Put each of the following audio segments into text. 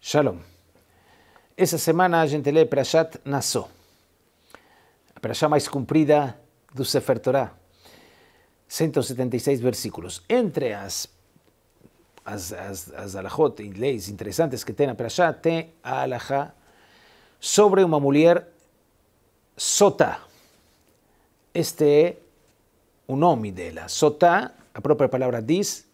Shalom. Esa semana lee Prashat Naso, la Prashat más cumplida del Sefer Torah, 176 versículos. Entre las as, as, as alajot que tem a Prashat, tem a sobre una mujer sota. Este un nombre de la Sota, la propia palabra dice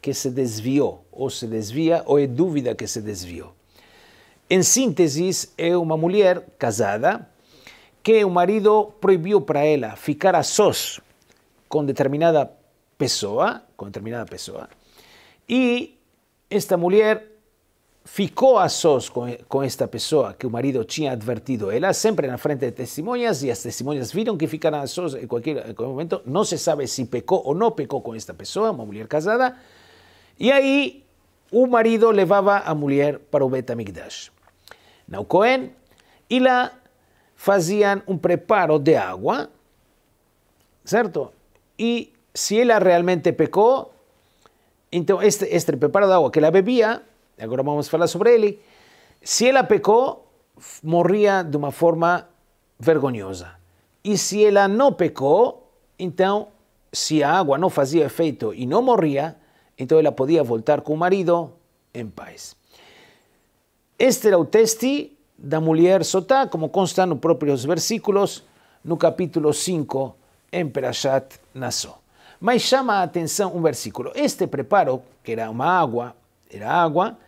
que se desvió. O se desvía o es duda que se desvió. En síntesis, es una mujer casada que un marido prohibió para ella ficar a sos con determinada persona. con determinada persona y esta mujer Ficó a sos con esta persona que un marido tinha advertido siempre en la frente de testimonias y las testimonias vieron que ficaran a sos en cualquier momento. No se sabe si pecó o no pecó con esta persona, una mujer casada. Y ahí o marido llevaba a mujer para o Betamigdash. Na Y la hacían un preparo de agua. ¿Cierto? Y si ella realmente pecó entonces este, este preparo de agua que la bebía Agora vamos falar sobre ele. Se ela pecou, morria de uma forma vergonhosa. E se ela não pecou, então, se a água não fazia efeito e não morria, então ela podia voltar com o marido em paz. Este era o teste da mulher sotá, como consta nos próprios versículos, no capítulo 5, em Perashat Nassau. Mas chama a atenção um versículo. Este preparo, que era uma água, era água,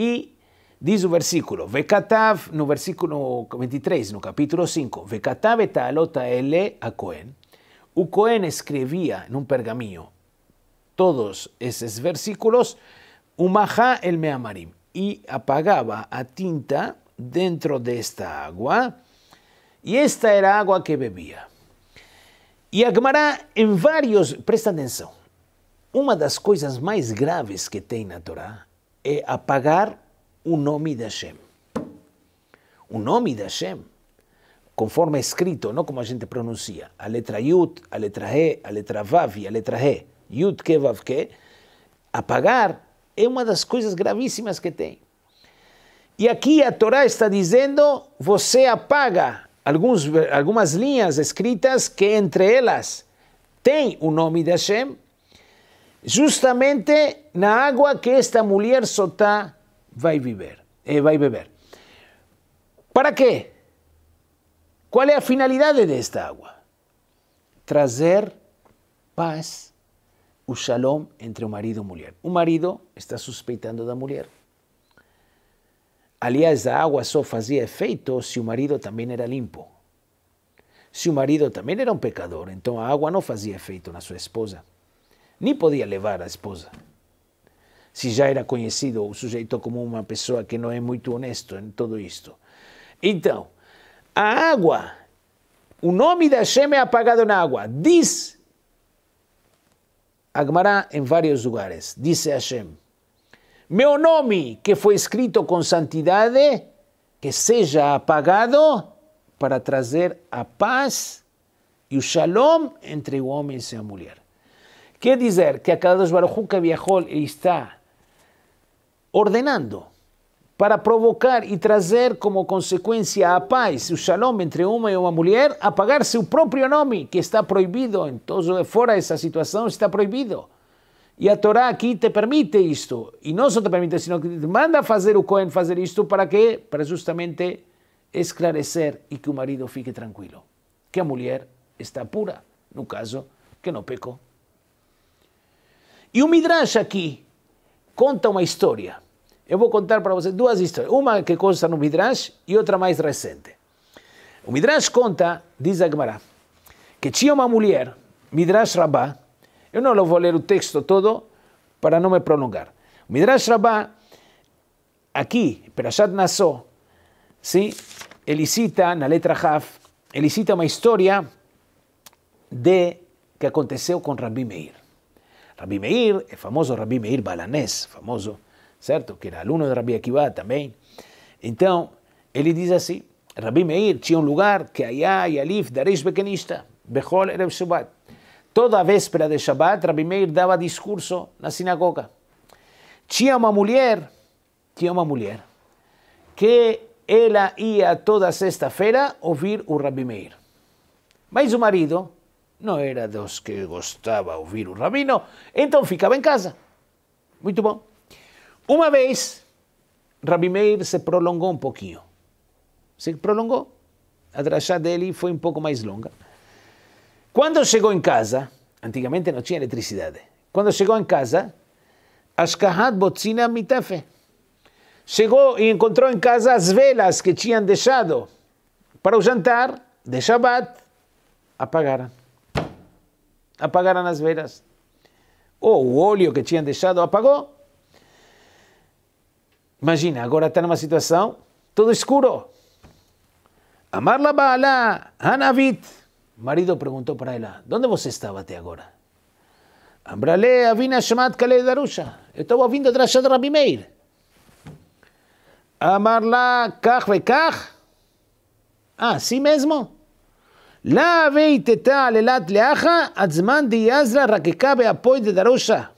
e diz o versículo, Vekatav, no versículo 23, no capítulo 5, Vekatav et alota ele a Cohen. O Cohen escrevia em um pergaminho todos esses versículos, Umajá el Meamarim, e apagava a tinta dentro de esta água e esta era água que bebia E agmará em vários, presta atenção, uma das coisas mais graves que tem na Torá é apagar o nome de Hashem. O nome de Hashem, conforme é escrito, não como a gente pronuncia, a letra Yud, a letra He, a letra Vav e a letra He, Yud Ke Vav Ke, apagar é uma das coisas gravíssimas que tem. E aqui a Torá está dizendo: você apaga alguns, algumas linhas escritas que entre elas tem o nome de Hashem justamente na água que esta mulher sotá vai viver, eh, vai beber. Para quê? Qual é a finalidade desta água? Trazer paz, o shalom entre o marido e a mulher. O marido está suspeitando da mulher. Aliás, a água só fazia efeito se o marido também era limpo. Se o marido também era um pecador, então a água não fazia efeito na sua esposa nem podia levar a esposa. Se já era conhecido o sujeito como uma pessoa que não é muito honesto em tudo isto. Então, a água, o nome da Hashem é apagado na água. Diz Agmará em vários lugares, disse Hashem, meu nome que foi escrito com santidade, que seja apagado para trazer a paz e o shalom entre o homem e a mulher. Quiere decir que a cada dos que viajó y está ordenando para provocar y trazer como consecuencia a paz, su shalom entre una y una mujer, apagar su propio nombre, que está prohibido en todo, fuera de esa situación, está prohibido. Y a Torá aquí te permite esto. Y no solo te permite, sino que te manda hacer o Cohen hacer esto para que? Para justamente esclarecer y que un marido fique tranquilo, que la mujer está pura, en un caso, que no pecó, E o Midrash aqui conta uma história. Eu vou contar para vocês duas histórias. Uma que consta no Midrash e outra mais recente. O Midrash conta, diz Agmará, que tinha uma mulher, Midrash Rabá, eu não vou ler o texto todo para não me prolongar. O Midrash Rabá, aqui, Perashat Nassau, sim, ele cita, na letra Haf, ele cita uma história de que aconteceu com Rabi Meir. Rabbi Meir, é famoso Rabbi Meir Balanés, famoso, certo? Que era aluno de Rabbi Akiva também. Então, ele diz assim, Rabbi Meir tinha um lugar que Ayá e Alif dareis bequenista, Bechol Erev Shabbat. Toda a véspera de Shabbat, Rabbi Meir dava discurso na sinagoga. Tinha uma mulher, tinha uma mulher, que ela ia toda sexta-feira ouvir o Rabbi Meir. Mas o marido não era dos que gostava de ouvir o rabino, então ficava em casa. Muito bom. Uma vez, Rabi Meir se prolongou um pouquinho. Se prolongou. A drachá dele foi um pouco mais longa. Quando chegou em casa, antigamente não tinha eletricidade. Quando chegou em casa, Ashkahat Botzina Mitafe. Chegou e encontrou em casa as velas que tinham deixado para o jantar de Shabbat. Apagaram apagaram as velas. Ou o óleo que tinham deixado apagou. Imagina, agora está numa situação todo escuro. Amarla Baala, Hanavit. Marido perguntou para ela: Onde você estava até agora? Ambrale, Avina Shamat Kale Darusha. Eu estava ouvindo de Rabi Meir. Amarla, Kach Vekach. Ah, assim mesmo? لا بيتتا عللات لأخا أزمان de Yazra Raquecabe apoio de Darusha.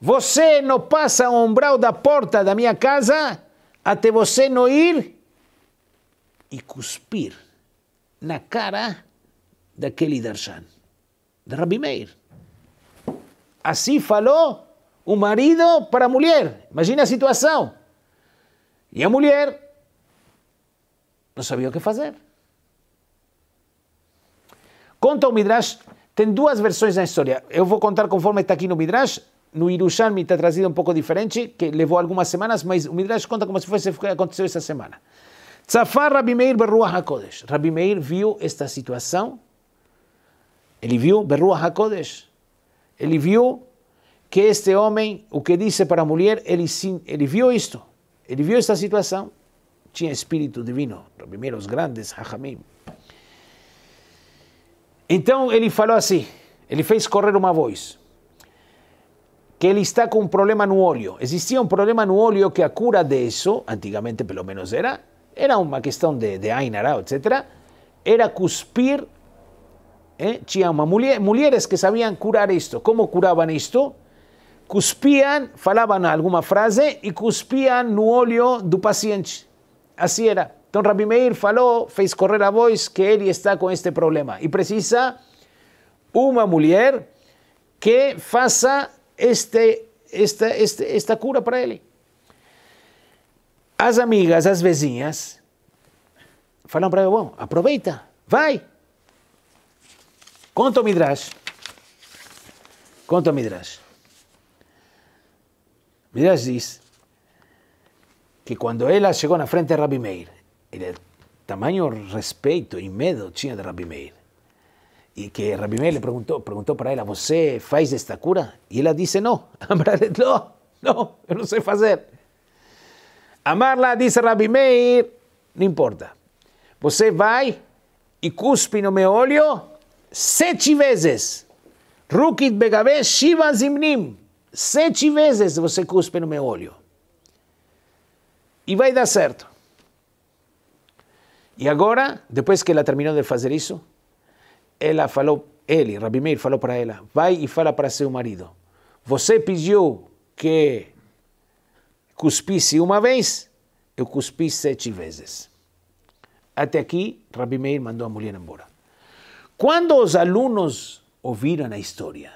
Você não passa o umbral da porta da minha casa até você não ir e cuspir na cara daquele Darshan, de Rabi Meir. Assim falou o marido para a mulher. Imagina a situação. E a mulher não sabia o que fazer. Conta o Midrash, tem duas versões na história. Eu vou contar conforme está aqui no Midrash. No me está trazido um pouco diferente, que levou algumas semanas, mas o Midrash conta como se fosse o que aconteceu essa semana. Tzafar Rabi Meir Berruah HaKodesh. Rabi Meir viu esta situação. Ele viu Berruah HaKodesh. Ele viu que este homem, o que disse para a mulher, ele, sim, ele viu isto. Ele viu esta situação. Tinha espírito divino. Rabi Meir, os grandes, Hachamim, então ele falou assim, ele fez correr uma voz, que ele está com um problema no óleo. Existia um problema no óleo que a cura disso, antigamente pelo menos era, era uma questão de, de Ainara, etc., era cuspir. Eh? Tinha uma mulher, mulheres que sabiam curar isto. Como curavam isto? Cuspiam, falavam alguma frase e cuspiam no óleo do paciente. Assim era. Então, Rabi Meir falou, fez correr a voz que ele está com este problema e precisa uma mulher que faça este, esta, esta, esta cura para ele. As amigas, as vizinhas, falam para ele, bom, aproveita, vai. Conta o Midrash. Conta o Midrash. Midrash diz que quando ela chegou na frente de Rabi Meir ele tamanho respeito e medo tinha de Rabi Meir. E que Rabi Meir lhe perguntou, perguntou para ela, você faz esta cura? E ela disse, não. não, não, eu não sei fazer. Amarla, disse Rabi Meir, não importa. Você eh, vai e cuspe no meu olho sete vezes. Rukit Begabe Shiva Zimnim. Sete vezes você eh, cuspe no meu olho. E vai dar certo. E agora, depois que ela terminou de fazer isso, ela falou, ele, Rabi Meir, falou para ela, vai e fala para seu marido, você pediu que cuspisse uma vez, eu cuspi sete vezes. Até aqui, Rabi Meir mandou a mulher embora. Quando os alunos ouviram a história,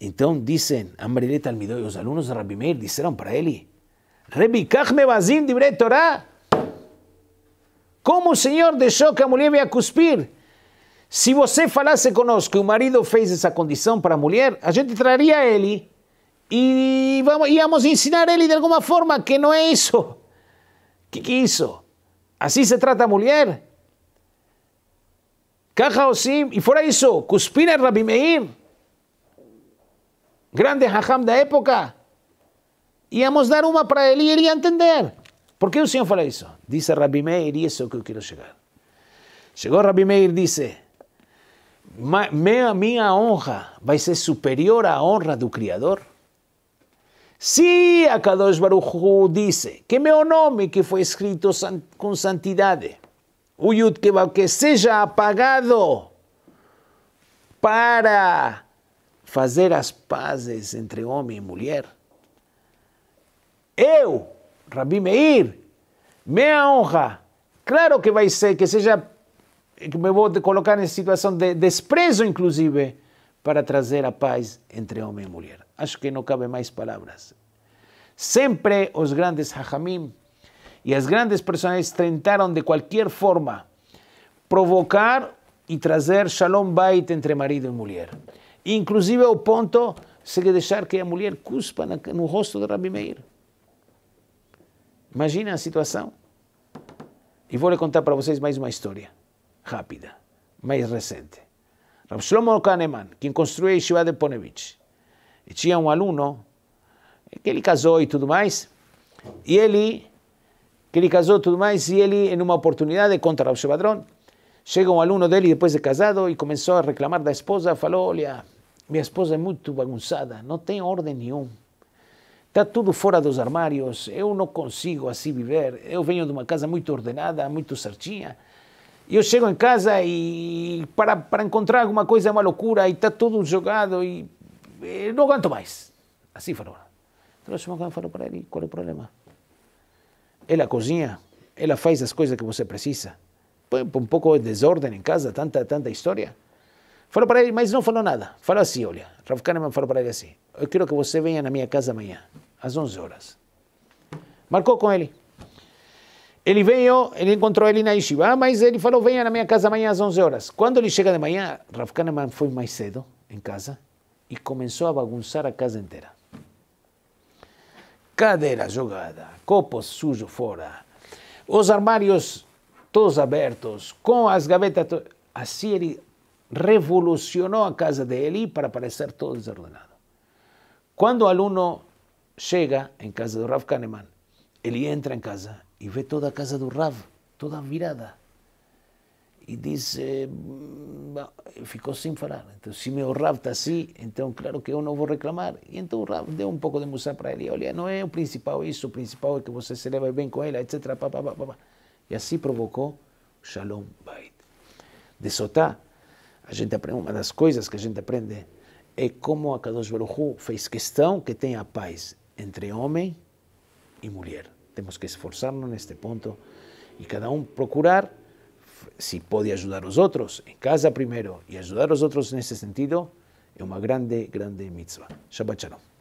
então dizem, Amrele Talmidoi, os alunos de Rabi Meir disseram para ele, me vazim de Torah, como o Senhor deixou que a mulher venha cuspir? Se você falasse conosco que o marido fez essa condição para a mulher, a gente traria ele e vamos, íamos ensinar ele de alguma forma que não é isso. O que, que é isso? Assim se trata a mulher? Caja sim? e fora isso, cuspir Rabi Meir, grande hajam da época, íamos dar uma para ele e ele ia entender. Por que o senhor fala isso? Disse Rabi Meir, e isso é o que eu quero chegar. Chegou Rabi Meir e disse, minha, minha honra vai ser superior à honra do Criador? Se a Kadosh Baruch Hu disse que meu nome que foi escrito com santidade, o Yud que seja apagado para fazer as pazes entre homem e mulher, eu Rabi Meir, minha honra, claro que vai ser, que seja, que me vou colocar em situação de desprezo, inclusive, para trazer a paz entre homem e mulher. Acho que não cabe mais palavras. Sempre os grandes hajamim e as grandes personagens tentaram de qualquer forma provocar e trazer shalom bait entre marido e mulher. Inclusive o ponto de deixar que a mulher cuspa no rosto de Rabi Meir. Imagina a situação. E vou lhe contar para vocês mais uma história, rápida, mais recente. Rav Shlomo Kahneman, quem construiu a Yeshiva de Ponevich, e tinha um aluno que ele casou e tudo mais, e ele, que ele casou e tudo mais, e ele, em uma oportunidade, contra Rav Shevadron, chega um aluno dele depois de casado e começou a reclamar da esposa, falou, olha, minha esposa é muito bagunçada, não tem ordem nenhuma Está tudo fora dos armários, eu não consigo assim viver. Eu venho de uma casa muito ordenada, muito certinha. E Eu chego em casa e para, para encontrar alguma coisa é uma loucura e está tudo jogado e, e não aguento mais. Assim falou. Trouxe então, uma falou para ele, qual é o problema? Ela cozinha, ela faz as coisas que você precisa. Põe um pouco de desordem em casa, tanta, tanta história. Falou para ele, mas não falou nada. Falou assim, olha, Rav Kahneman falou para ele assim, eu quero que você venha na minha casa amanhã, às 11 horas. Marcou com ele. Ele veio, ele encontrou ele na yeshiva, ah, mas ele falou, venha na minha casa amanhã às 11 horas. Quando ele chega de manhã, Rav Kahneman foi mais cedo em casa e começou a bagunçar a casa inteira. Cadeira jogada, copos sujos fora, os armários todos abertos, com as gavetas... To... Assim ele revolucionó a casa de Eli para parecer todo desordenado. Cuando alumno llega en casa de Rav Kahneman, Eli entra en casa y ve toda casa de Rav, toda virada. Y dice, mm, ficó sin falar. Entonces, si me Rav está así, entonces claro que yo no voy a reclamar. Y entonces Rav dio un poco de musa para Eli. Olha, no es un principal eso, es que usted se leva bien con él, etc. y así provocó Shalom Bait. De Sotá, A gente aprende, uma das coisas que a gente aprende é como a Kadosh Baruchu fez questão que tenha paz entre homem e mulher. Temos que esforçar-nos neste ponto e cada um procurar se pode ajudar os outros em casa primeiro e ajudar os outros nesse sentido é uma grande, grande mitzvah. Shabbat shalom.